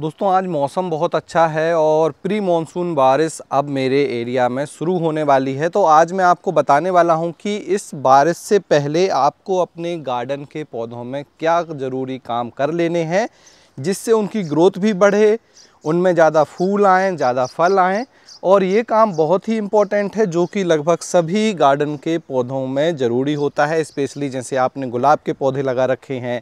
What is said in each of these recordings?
दोस्तों आज मौसम बहुत अच्छा है और प्री मानसून बारिश अब मेरे एरिया में शुरू होने वाली है तो आज मैं आपको बताने वाला हूं कि इस बारिश से पहले आपको अपने गार्डन के पौधों में क्या ज़रूरी काम कर लेने हैं जिससे उनकी ग्रोथ भी बढ़े उनमें ज़्यादा फूल आएँ ज़्यादा फल आएँ और ये काम बहुत ही इम्पॉर्टेंट है जो कि लगभग सभी गार्डन के पौधों में ज़रूरी होता है स्पेशली जैसे आपने गुलाब के पौधे लगा रखे हैं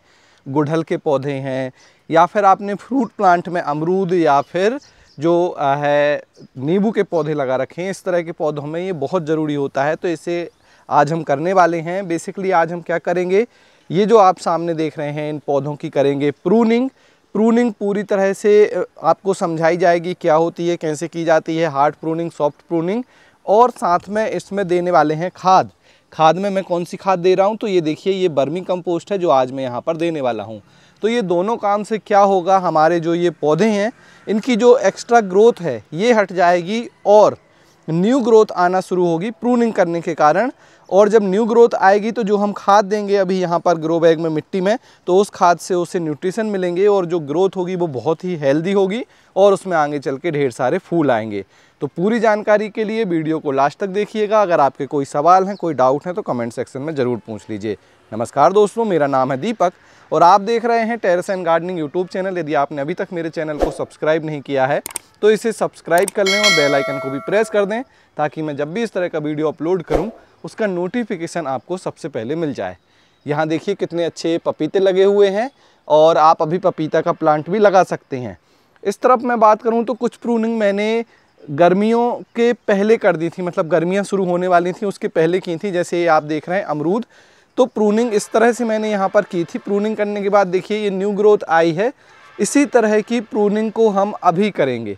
गुड़हल के पौधे हैं या फिर आपने फ्रूट प्लांट में अमरूद या फिर जो है नींबू के पौधे लगा रखे हैं इस तरह के पौधों में ये बहुत ज़रूरी होता है तो इसे आज हम करने वाले हैं बेसिकली आज हम क्या करेंगे ये जो आप सामने देख रहे हैं इन पौधों की करेंगे प्रूनिंग प्रूनिंग पूरी तरह से आपको समझाई जाएगी क्या होती है कैसे की जाती है हार्ड प्रूनिंग सॉफ्ट प्रूनिंग और साथ में इसमें देने वाले हैं खाद खाद में मैं कौन सी खाद दे रहा हूँ तो ये देखिए ये बर्मी कंपोस्ट है जो आज मैं यहाँ पर देने वाला हूँ तो ये दोनों काम से क्या होगा हमारे जो ये पौधे हैं इनकी जो एक्स्ट्रा ग्रोथ है ये हट जाएगी और न्यू ग्रोथ आना शुरू होगी प्रूनिंग करने के कारण और जब न्यू ग्रोथ आएगी तो जो हम खाद देंगे अभी यहाँ पर ग्रो बैग में मिट्टी में तो उस खाद से उसे न्यूट्रिशन मिलेंगे और जो ग्रोथ होगी वो बहुत ही हेल्दी होगी और उसमें आगे चल के ढेर सारे फूल आएंगे तो पूरी जानकारी के लिए वीडियो को लास्ट तक देखिएगा अगर आपके कोई सवाल हैं कोई डाउट हैं तो कमेंट सेक्शन में ज़रूर पूछ लीजिए नमस्कार दोस्तों मेरा नाम है दीपक और आप देख रहे हैं terrace and gardening YouTube channel यदि आपने अभी तक मेरे चैनल को सब्सक्राइब नहीं किया है तो इसे सब्सक्राइब कर लें और बेल आइकन को भी प्रेस कर दें ताकि मैं जब भी इस तरह का वीडियो अपलोड करूं उसका नोटिफिकेशन आपको सबसे पहले मिल जाए यहाँ देखिए कितने अच्छे पपीते लगे हुए हैं और आप अभी पपीता का प्लांट भी लगा सकते हैं इस तरफ मैं बात करूँ तो कुछ प्रूनिंग मैंने गर्मियों के पहले कर दी थी मतलब गर्मियाँ शुरू होने वाली थी उसके पहले की थी जैसे ये आप देख रहे हैं अमरूद तो प्रूनिंग इस तरह से मैंने यहाँ पर की थी प्रूनिंग करने के बाद देखिए ये न्यू ग्रोथ आई है इसी तरह की प्रूनिंग को हम अभी करेंगे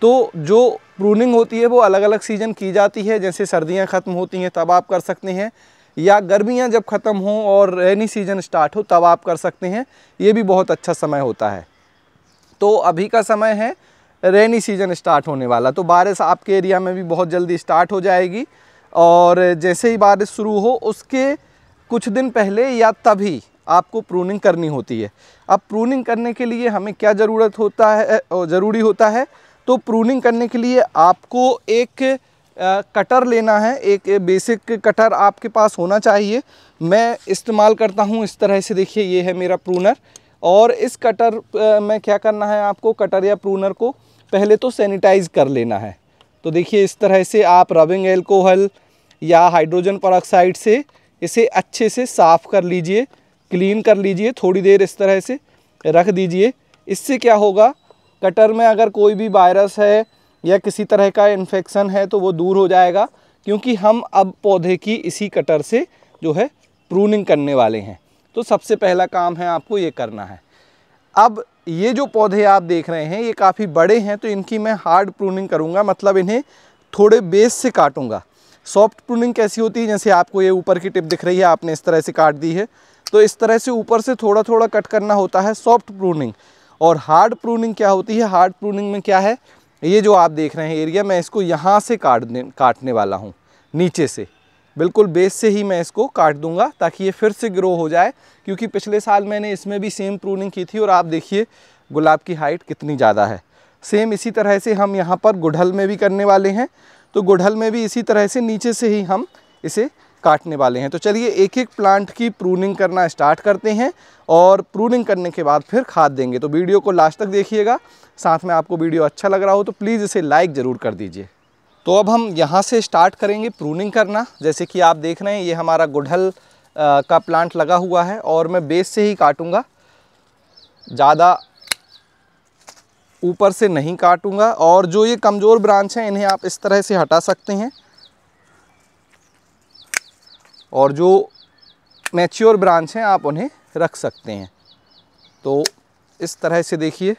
तो जो प्रूनिंग होती है वो अलग अलग सीज़न की जाती है जैसे सर्दियाँ ख़त्म होती हैं तब आप कर सकते हैं या गर्मियाँ जब ख़त्म हों और रेनी सीज़न स्टार्ट हो तब आप कर सकते हैं ये भी बहुत अच्छा समय होता है तो अभी का समय है रेनी सीज़न स्टार्ट होने वाला तो बारिश आपके एरिया में भी बहुत जल्दी स्टार्ट हो जाएगी और जैसे ही बारिश शुरू हो उसके कुछ दिन पहले या तभी आपको प्रूनिंग करनी होती है अब प्रूनिंग करने के लिए हमें क्या ज़रूरत होता है ज़रूरी होता है तो प्रूनिंग करने के लिए आपको एक कटर लेना है एक बेसिक कटर आपके पास होना चाहिए मैं इस्तेमाल करता हूँ इस तरह से देखिए ये है मेरा प्रूनर और इस कटर में क्या करना है आपको कटर या प्रूनर को पहले तो सैनिटाइज़ कर लेना है तो देखिए इस तरह से आप रबिंग एल्कोहल या हाइड्रोजन पर से इसे अच्छे से साफ़ कर लीजिए क्लीन कर लीजिए थोड़ी देर इस तरह से रख दीजिए इससे क्या होगा कटर में अगर कोई भी वायरस है या किसी तरह का इन्फेक्शन है तो वो दूर हो जाएगा क्योंकि हम अब पौधे की इसी कटर से जो है प्रूनिंग करने वाले हैं तो सबसे पहला काम है आपको ये करना है अब ये जो पौधे आप देख रहे हैं ये काफ़ी बड़े हैं तो इनकी मैं हार्ड प्रूनिंग करूँगा मतलब इन्हें थोड़े बेस से काटूंगा सॉफ्ट प्रूनिंग कैसी होती है जैसे आपको ये ऊपर की टिप दिख रही है आपने इस तरह से काट दी है तो इस तरह से ऊपर से थोड़ा थोड़ा कट करना होता है सॉफ्ट प्रूनिंग और हार्ड प्रूनिंग क्या होती है हार्ड प्रूनिंग में क्या है ये जो आप देख रहे हैं एरिया मैं इसको यहाँ से काट काटने वाला हूँ नीचे से बिल्कुल बेस से ही मैं इसको काट दूंगा ताकि ये फिर से ग्रो हो जाए क्योंकि पिछले साल मैंने इसमें भी सेम प्रूनिंग की थी और आप देखिए गुलाब की हाइट कितनी ज़्यादा है सेम इसी तरह से हम यहाँ पर गुड़हल में भी करने वाले हैं तो गुढ़ल में भी इसी तरह से नीचे से ही हम इसे काटने वाले हैं तो चलिए एक एक प्लांट की प्रूनिंग करना स्टार्ट करते हैं और प्रूनिंग करने के बाद फिर खाद देंगे तो वीडियो को लास्ट तक देखिएगा साथ में आपको वीडियो अच्छा लग रहा हो तो प्लीज़ इसे लाइक ज़रूर कर दीजिए तो अब हम यहाँ से स्टार्ट करेंगे प्रूनिंग करना जैसे कि आप देख रहे हैं ये हमारा गुढ़ल का प्लांट लगा हुआ है और मैं बेस से ही काटूँगा ज़्यादा ऊपर से नहीं काटूँगा और जो ये कमज़ोर ब्रांच हैं इन्हें आप इस तरह से हटा सकते हैं और जो मैच्योर ब्रांच हैं आप उन्हें रख सकते हैं तो इस तरह से देखिए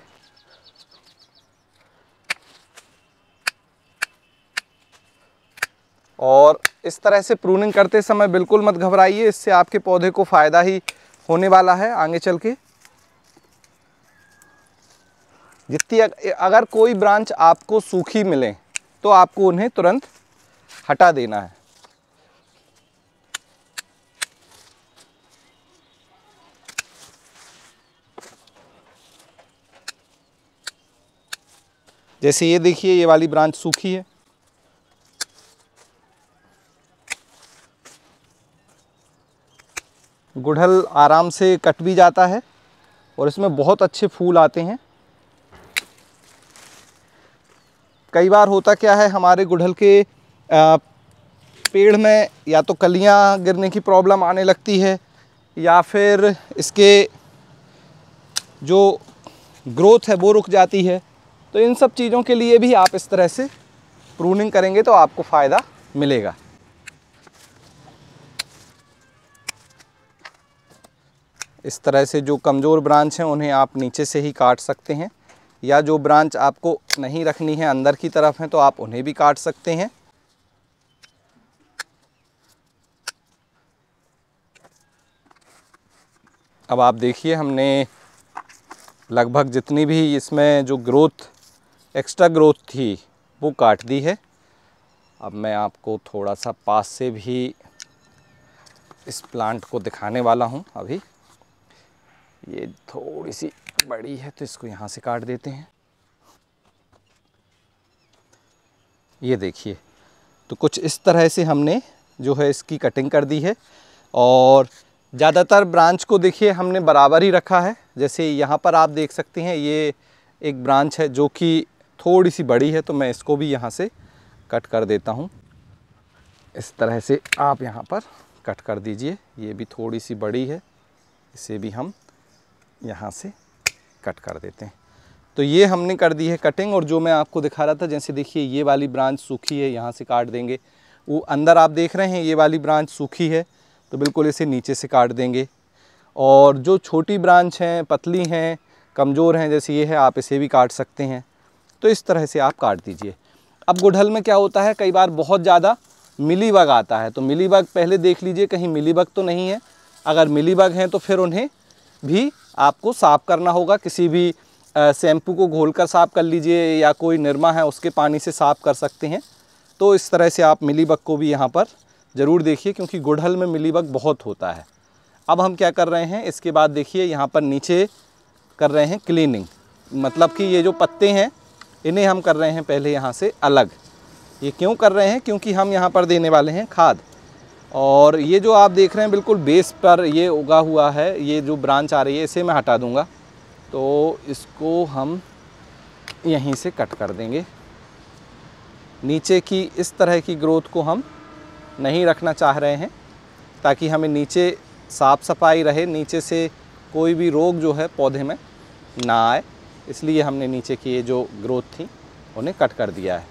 और इस तरह से प्रूनिंग करते समय बिल्कुल मत घबराइए इससे आपके पौधे को फ़ायदा ही होने वाला है आगे चल के जितनी अगर कोई ब्रांच आपको सूखी मिले तो आपको उन्हें तुरंत हटा देना है जैसे ये देखिए ये वाली ब्रांच सूखी है गुड़हल आराम से कट भी जाता है और इसमें बहुत अच्छे फूल आते हैं कई बार होता क्या है हमारे गुड़हल के पेड़ में या तो कलियां गिरने की प्रॉब्लम आने लगती है या फिर इसके जो ग्रोथ है वो रुक जाती है तो इन सब चीज़ों के लिए भी आप इस तरह से प्रूनिंग करेंगे तो आपको फ़ायदा मिलेगा इस तरह से जो कमज़ोर ब्रांच हैं उन्हें आप नीचे से ही काट सकते हैं या जो ब्रांच आपको नहीं रखनी है अंदर की तरफ है तो आप उन्हें भी काट सकते हैं अब आप देखिए हमने लगभग जितनी भी इसमें जो ग्रोथ एक्स्ट्रा ग्रोथ थी वो काट दी है अब मैं आपको थोड़ा सा पास से भी इस प्लांट को दिखाने वाला हूँ अभी ये थोड़ी सी बड़ी है तो इसको यहाँ से काट देते हैं ये देखिए तो कुछ इस तरह से हमने जो है इसकी कटिंग कर दी है और ज़्यादातर ब्रांच को देखिए हमने बराबर ही रखा है जैसे यहाँ पर आप देख सकते हैं ये एक ब्रांच है जो कि थोड़ी सी बड़ी है तो मैं इसको भी यहाँ से कट कर देता हूँ इस तरह से आप यहाँ पर कट कर दीजिए ये भी थोड़ी सी बड़ी है इसे भी हम यहाँ से कट कर देते हैं तो ये हमने कर दी है कटिंग और जो मैं आपको दिखा रहा था जैसे देखिए ये वाली ब्रांच सूखी है यहाँ से काट देंगे वो अंदर आप देख रहे हैं ये वाली ब्रांच सूखी है तो बिल्कुल इसे नीचे से काट देंगे और जो छोटी ब्रांच हैं पतली हैं कमज़ोर हैं जैसे ये है आप इसे भी काट सकते हैं तो इस तरह से आप काट दीजिए अब गुढ़ल में क्या होता है कई बार बहुत ज़्यादा मिलीबग आता है तो मिलीबग पहले देख लीजिए कहीं मिलीबग तो नहीं है अगर मिलीबग हैं तो फिर उन्हें भी आपको साफ़ करना होगा किसी भी शैम्पू को घोल कर साफ़ कर लीजिए या कोई निरमा है उसके पानी से साफ़ कर सकते हैं तो इस तरह से आप मिलीबग को भी यहाँ पर ज़रूर देखिए क्योंकि गुड़हल में मिलीबग बहुत होता है अब हम क्या कर रहे हैं इसके बाद देखिए यहाँ पर नीचे कर रहे हैं क्लीनिंग मतलब कि ये जो पत्ते हैं इन्हें हम कर रहे हैं पहले यहाँ से अलग ये क्यों कर रहे हैं क्योंकि हम यहाँ पर देने वाले हैं खाद और ये जो आप देख रहे हैं बिल्कुल बेस पर ये उगा हुआ है ये जो ब्रांच आ रही है इसे मैं हटा दूँगा तो इसको हम यहीं से कट कर देंगे नीचे की इस तरह की ग्रोथ को हम नहीं रखना चाह रहे हैं ताकि हमें नीचे साफ़ सफाई रहे नीचे से कोई भी रोग जो है पौधे में ना आए इसलिए हमने नीचे की ये जो ग्रोथ थी उन्हें कट कर दिया है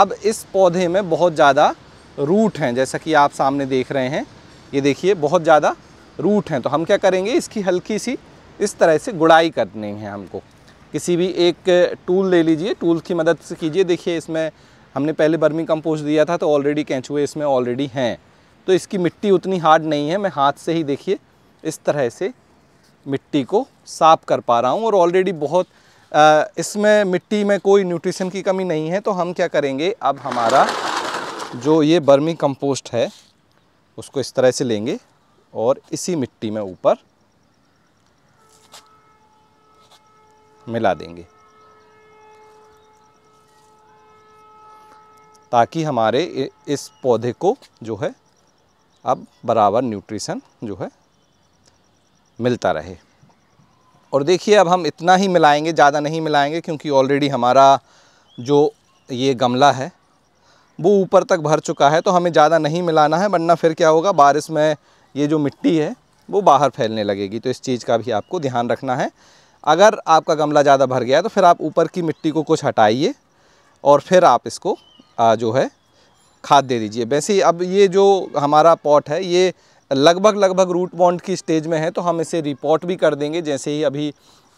अब इस पौधे में बहुत ज़्यादा रूट हैं जैसा कि आप सामने देख रहे हैं ये देखिए बहुत ज़्यादा रूट हैं तो हम क्या करेंगे इसकी हल्की सी इस तरह से गुड़ाई करनी है हमको किसी भी एक टूल ले लीजिए टूल की मदद से कीजिए देखिए इसमें हमने पहले बर्मी कंपोस्ट दिया था तो ऑलरेडी कैंचुए इसमें ऑलरेडी हैं तो इसकी मिट्टी उतनी हार्ड नहीं है मैं हाथ से ही देखिए इस तरह से मिट्टी को साफ कर पा रहा हूँ और ऑलरेडी बहुत इसमें मिट्टी में कोई न्यूट्रिशन की कमी नहीं है तो हम क्या करेंगे अब हमारा जो ये बर्मी कंपोस्ट है उसको इस तरह से लेंगे और इसी मिट्टी में ऊपर मिला देंगे ताकि हमारे इस पौधे को जो है अब बराबर न्यूट्रिशन जो है मिलता रहे और देखिए अब हम इतना ही मिलाएंगे ज़्यादा नहीं मिलाएंगे क्योंकि ऑलरेडी हमारा जो ये गमला है वो ऊपर तक भर चुका है तो हमें ज़्यादा नहीं मिलाना है वरना फिर क्या होगा बारिश में ये जो मिट्टी है वो बाहर फैलने लगेगी तो इस चीज़ का भी आपको ध्यान रखना है अगर आपका गमला ज़्यादा भर गया तो फिर आप ऊपर की मिट्टी को कुछ हटाइए और फिर आप इसको जो है खाद दे दीजिए वैसे ही अब ये जो हमारा पॉट है ये लगभग लगभग रूट बॉन्ड की स्टेज में है तो हम इसे रिपोर्ट भी कर देंगे जैसे ही अभी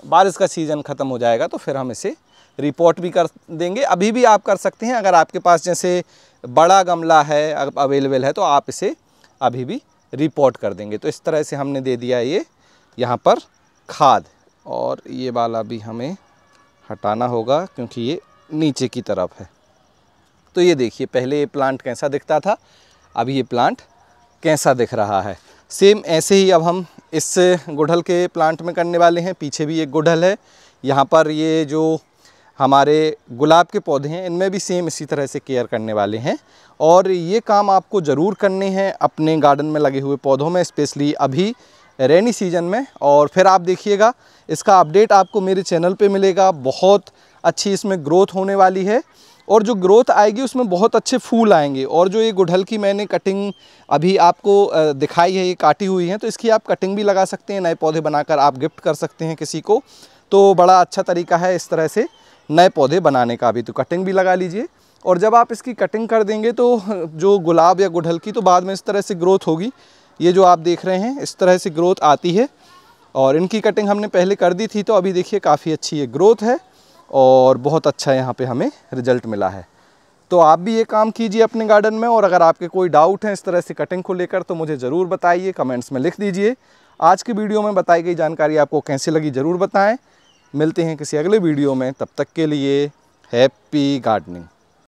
बारिश का सीज़न ख़त्म हो जाएगा तो फिर हम इसे रिपोर्ट भी कर देंगे अभी भी आप कर सकते हैं अगर आपके पास जैसे बड़ा गमला है अवेलेबल है तो आप इसे अभी भी रिपोर्ट कर देंगे तो इस तरह से हमने दे दिया ये यहाँ पर खाद और ये वाला भी हमें हटाना होगा क्योंकि ये नीचे की तरफ है तो ये देखिए पहले ये प्लांट कैसा दिखता था अब ये प्लांट कैसा दिख रहा है सेम ऐसे ही अब हम इस गुड़हल के प्लांट में करने वाले हैं पीछे भी एक गुड़हल है यहाँ पर ये जो हमारे गुलाब के पौधे हैं इनमें भी सेम इसी तरह से केयर करने वाले हैं और ये काम आपको ज़रूर करने हैं अपने गार्डन में लगे हुए पौधों में स्पेशली अभी रेनी सीजन में और फिर आप देखिएगा इसका अपडेट आपको मेरे चैनल पे मिलेगा बहुत अच्छी इसमें ग्रोथ होने वाली है और जो ग्रोथ आएगी उसमें बहुत अच्छे फूल आएंगे और जो ये गुड़हल की मैंने कटिंग अभी आपको दिखाई है ये काटी हुई है तो इसकी आप कटिंग भी लगा सकते हैं नए पौधे बनाकर आप गिफ्ट कर सकते हैं किसी को तो बड़ा अच्छा तरीका है इस तरह से नए पौधे बनाने का भी तो कटिंग भी लगा लीजिए और जब आप इसकी कटिंग कर देंगे तो जो गुलाब या गुड़हल की तो बाद में इस तरह से ग्रोथ होगी ये जो आप देख रहे हैं इस तरह से ग्रोथ आती है और इनकी कटिंग हमने पहले कर दी थी तो अभी देखिए काफ़ी अच्छी ये ग्रोथ है और बहुत अच्छा यहाँ पे हमें रिजल्ट मिला है तो आप भी ये काम कीजिए अपने गार्डन में और अगर आपके कोई डाउट हैं इस तरह से कटिंग को लेकर तो मुझे ज़रूर बताइए कमेंट्स में लिख दीजिए आज की वीडियो में बताई गई जानकारी आपको कैसी लगी ज़रूर बताएँ मिलते हैं किसी अगले वीडियो में तब तक के लिए हैप्पी गार्डनिंग